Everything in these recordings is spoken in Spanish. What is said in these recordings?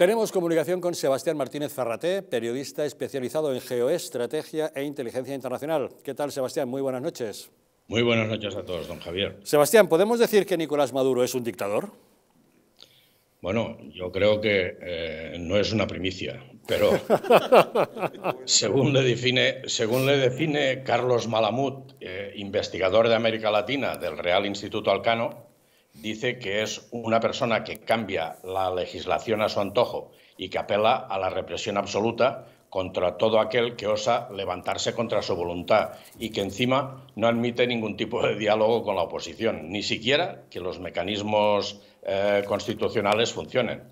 Tenemos comunicación con Sebastián Martínez Ferraté, periodista especializado en geoestrategia e inteligencia internacional. ¿Qué tal, Sebastián? Muy buenas noches. Muy buenas noches a todos, don Javier. Sebastián, ¿podemos decir que Nicolás Maduro es un dictador? Bueno, yo creo que eh, no es una primicia, pero según, le define, según le define Carlos Malamud, eh, investigador de América Latina del Real Instituto Alcano, dice que es una persona que cambia la legislación a su antojo y que apela a la represión absoluta contra todo aquel que osa levantarse contra su voluntad y que encima no admite ningún tipo de diálogo con la oposición, ni siquiera que los mecanismos eh, constitucionales funcionen.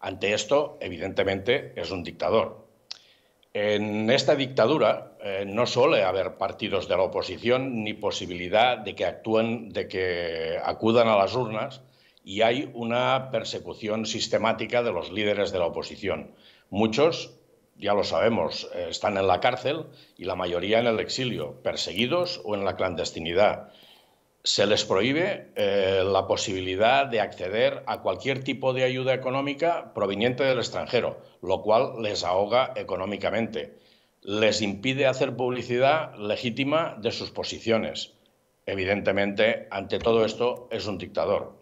Ante esto, evidentemente, es un dictador. En esta dictadura eh, no suele haber partidos de la oposición ni posibilidad de que actúen, de que acudan a las urnas y hay una persecución sistemática de los líderes de la oposición. Muchos, ya lo sabemos, eh, están en la cárcel y la mayoría en el exilio, perseguidos o en la clandestinidad se les prohíbe eh, la posibilidad de acceder a cualquier tipo de ayuda económica proveniente del extranjero, lo cual les ahoga económicamente. Les impide hacer publicidad legítima de sus posiciones. Evidentemente, ante todo esto, es un dictador.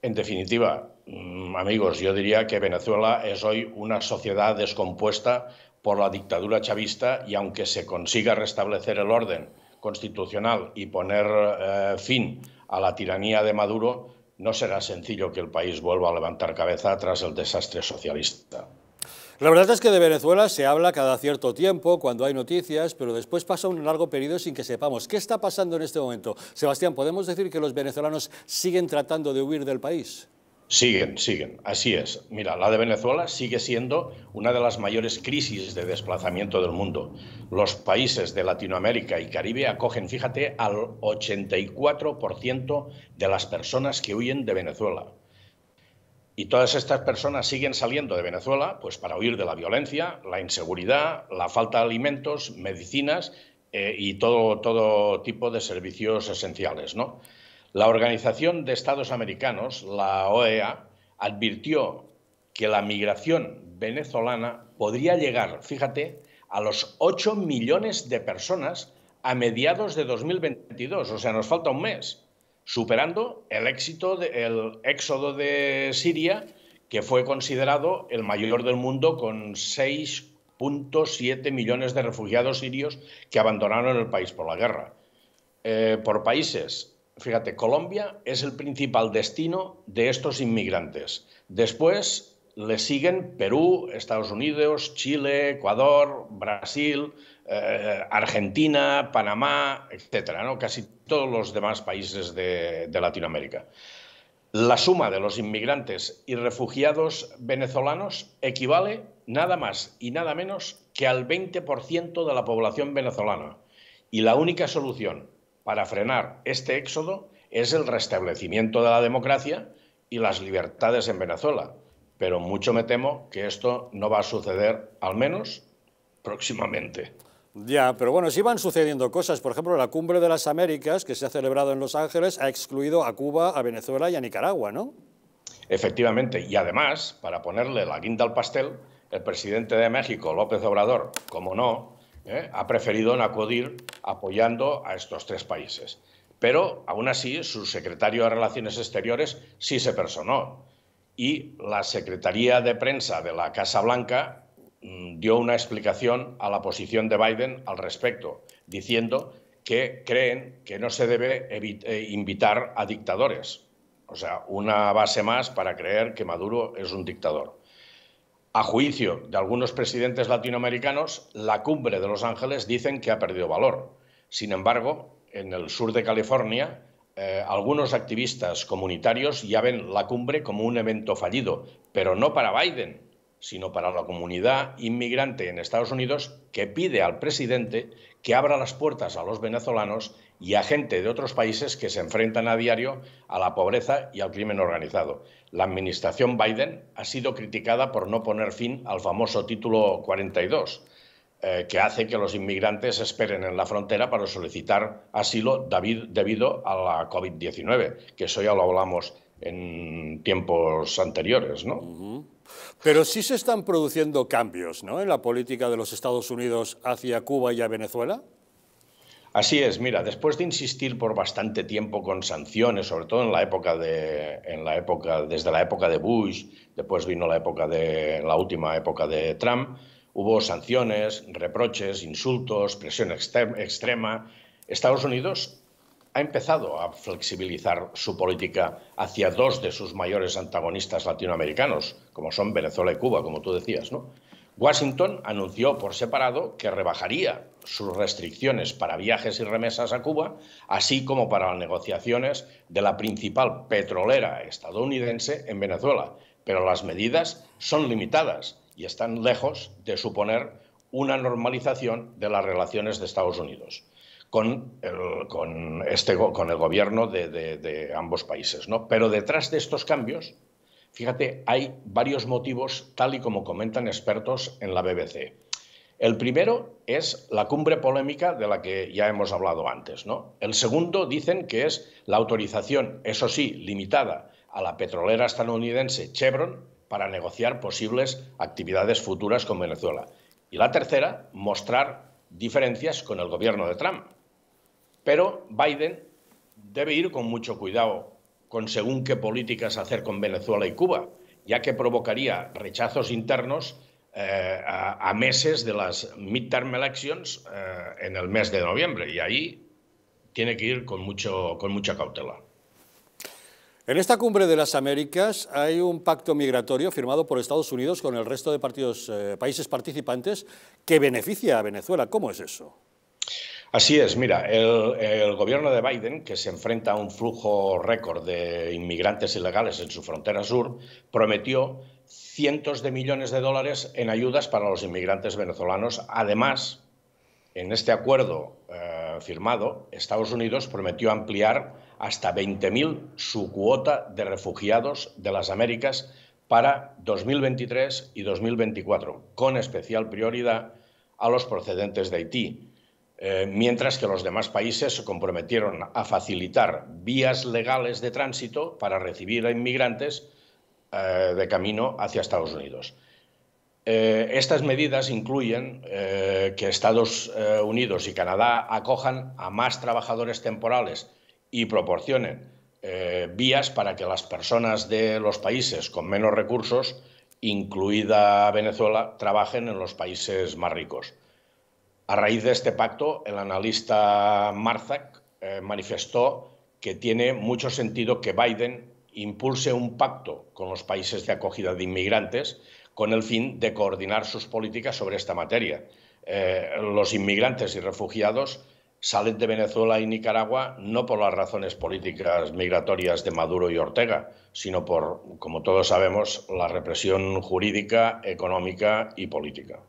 En definitiva, mm, amigos, yo diría que Venezuela es hoy una sociedad descompuesta por la dictadura chavista y aunque se consiga restablecer el orden, constitucional y poner eh, fin a la tiranía de Maduro, no será sencillo que el país vuelva a levantar cabeza tras el desastre socialista. La verdad es que de Venezuela se habla cada cierto tiempo, cuando hay noticias, pero después pasa un largo periodo sin que sepamos qué está pasando en este momento. Sebastián, ¿podemos decir que los venezolanos siguen tratando de huir del país? Siguen, siguen, así es. Mira, la de Venezuela sigue siendo una de las mayores crisis de desplazamiento del mundo. Los países de Latinoamérica y Caribe acogen, fíjate, al 84% de las personas que huyen de Venezuela. Y todas estas personas siguen saliendo de Venezuela pues para huir de la violencia, la inseguridad, la falta de alimentos, medicinas eh, y todo, todo tipo de servicios esenciales, ¿no? La Organización de Estados Americanos, la OEA, advirtió que la migración venezolana podría llegar, fíjate, a los 8 millones de personas a mediados de 2022, o sea, nos falta un mes, superando el éxito del éxodo de Siria, que fue considerado el mayor del mundo con 6.7 millones de refugiados sirios que abandonaron el país por la guerra. Eh, por países, fíjate, Colombia es el principal destino de estos inmigrantes. Después le siguen Perú, Estados Unidos, Chile, Ecuador, Brasil, eh, Argentina, Panamá, etcétera, casi todos los demás países de, de Latinoamérica. La suma de los inmigrantes y refugiados venezolanos equivale nada más y nada menos que al 20% de la población venezolana. Y la única solución para frenar este éxodo es el restablecimiento de la democracia y las libertades en Venezuela. Pero mucho me temo que esto no va a suceder, al menos próximamente. Ya, pero bueno, sí van sucediendo cosas. Por ejemplo, la cumbre de las Américas, que se ha celebrado en Los Ángeles, ha excluido a Cuba, a Venezuela y a Nicaragua, ¿no? Efectivamente. Y además, para ponerle la guinda al pastel, el presidente de México, López Obrador, como no, eh, ha preferido no acudir apoyando a estos tres países. Pero, aún así, su secretario de Relaciones Exteriores sí se personó y la Secretaría de Prensa de la Casa Blanca mm, dio una explicación a la posición de Biden al respecto, diciendo que creen que no se debe eh, invitar a dictadores. O sea, una base más para creer que Maduro es un dictador. A juicio de algunos presidentes latinoamericanos, la cumbre de Los Ángeles dicen que ha perdido valor. Sin embargo, en el sur de California, eh, algunos activistas comunitarios ya ven la cumbre como un evento fallido, pero no para Biden, sino para la comunidad inmigrante en Estados Unidos que pide al presidente que abra las puertas a los venezolanos y a gente de otros países que se enfrentan a diario a la pobreza y al crimen organizado. La administración Biden ha sido criticada por no poner fin al famoso título 42, eh, que hace que los inmigrantes esperen en la frontera para solicitar asilo debido a la COVID-19, que eso ya lo hablamos en tiempos anteriores, ¿no? Pero sí se están produciendo cambios, ¿no? En la política de los Estados Unidos hacia Cuba y a Venezuela. Así es, mira, después de insistir por bastante tiempo con sanciones, sobre todo en la época de, en la época, desde la época de Bush, después vino la época de, la última época de Trump, hubo sanciones, reproches, insultos, presión extrema. Estados Unidos ha empezado a flexibilizar su política hacia dos de sus mayores antagonistas latinoamericanos, como son Venezuela y Cuba, como tú decías, ¿no? Washington anunció por separado que rebajaría sus restricciones para viajes y remesas a Cuba, así como para las negociaciones de la principal petrolera estadounidense en Venezuela, pero las medidas son limitadas y están lejos de suponer una normalización de las relaciones de Estados Unidos con el, este, con el gobierno de, de ambos países. ¿no? Pero detrás de estos cambios Fíjate, hay varios motivos, tal y como comentan expertos en la BBC. El primero es la cumbre polémica de la que ya hemos hablado antes. El segundo dicen que es la autorización, eso sí, limitada a la petrolera estadounidense Chevron para negociar posibles actividades futuras con Venezuela. Y la tercera, mostrar diferencias con el gobierno de Trump. Pero Biden debe ir con mucho cuidado con según qué políticas hacer con Venezuela y Cuba, ya que provocaría rechazos internos eh, a, meses de las midterm elections eh, en el mes de noviembre. Y ahí tiene que ir con, mucha cautela. En esta cumbre de las Américas hay un pacto migratorio firmado por Estados Unidos con el resto de eh, países participantes que beneficia a Venezuela. ¿Cómo es eso? Así es, mira, el, gobierno de Biden, que se enfrenta a un flujo récord de inmigrantes ilegales en su frontera sur, prometió cientos de millones de dólares en ayudas para los inmigrantes venezolanos. Además, en este acuerdo eh, firmado, Estados Unidos prometió ampliar hasta 20.000 su cuota de refugiados de las Américas para 2023 y 2024, con especial prioridad a los procedentes de Haití eh, mientras que los demás países se comprometieron a facilitar vías legales de tránsito para recibir a inmigrantes eh, de camino hacia Estados Unidos. Eh, estas medidas incluyen que Estados Unidos y Canadá acojan a más trabajadores temporales y proporcionen vías para que las personas de los países con menos recursos, incluida Venezuela, trabajen en los países más ricos. A raíz de este pacto, el analista Marzak eh, manifestó que tiene mucho sentido que Biden impulse un pacto con los países de acogida de inmigrantes con el fin de coordinar sus políticas sobre esta materia. Eh, los inmigrantes y refugiados salen de Venezuela y Nicaragua no por las razones políticas migratorias de Maduro y Ortega, sino por, como todos sabemos, la represión jurídica, económica y política.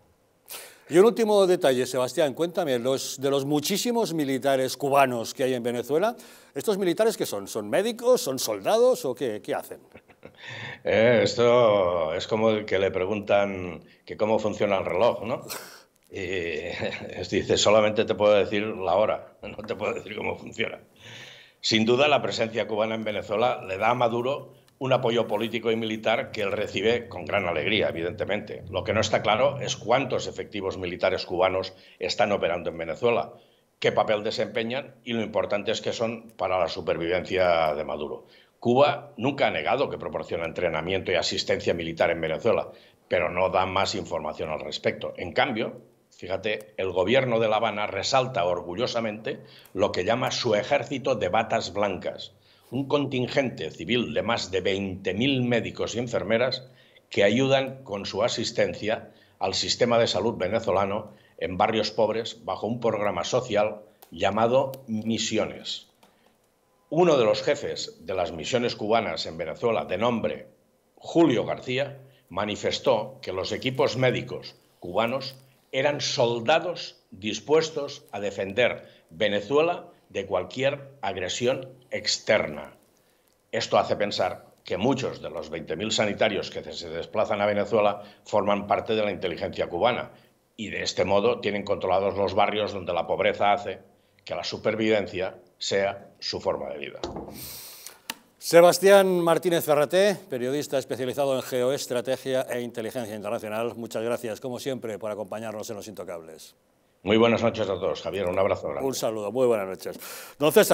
Y un último detalle, Sebastián, cuéntame, de los muchísimos militares cubanos que hay en Venezuela, ¿estos militares qué son? ¿Son médicos? ¿Son soldados? ¿O qué, hacen? Eh, esto es como que le preguntan que cómo funciona el reloj, ¿no? Y dice, solamente te puedo decir la hora, no te puedo decir cómo funciona. Sin duda, la presencia cubana en Venezuela le da a Maduro un apoyo político y militar que él recibe con gran alegría, evidentemente. Lo que no está claro es cuántos efectivos militares cubanos están operando en Venezuela, qué papel desempeñan y lo importante es que son para la supervivencia de Maduro. Cuba nunca ha negado que proporciona entrenamiento y asistencia militar en Venezuela, pero no da más información al respecto. En cambio, fíjate, el gobierno de La Habana resalta orgullosamente lo que llama su ejército de batas blancas un contingente civil de más de 20.000 médicos y enfermeras que ayudan con su asistencia al sistema de salud venezolano en barrios pobres bajo un programa social llamado Misiones. Uno de los jefes de las misiones cubanas en Venezuela, de nombre Julio García, manifestó que los equipos médicos cubanos eran soldados dispuestos a defender Venezuela de cualquier agresión externa. Esto hace pensar que muchos de los 20.000 sanitarios que se desplazan a Venezuela forman parte de la inteligencia cubana y de este modo tienen controlados los barrios donde la pobreza hace que la supervivencia sea su forma de vida. Sebastián Martínez Ferraté, periodista especializado en geoestrategia e inteligencia internacional, muchas gracias, como siempre, por acompañarnos en Los Intocables. Muy buenas noches a todos, Javier. Un abrazo. Grande. Un saludo, muy buenas noches. Entonces.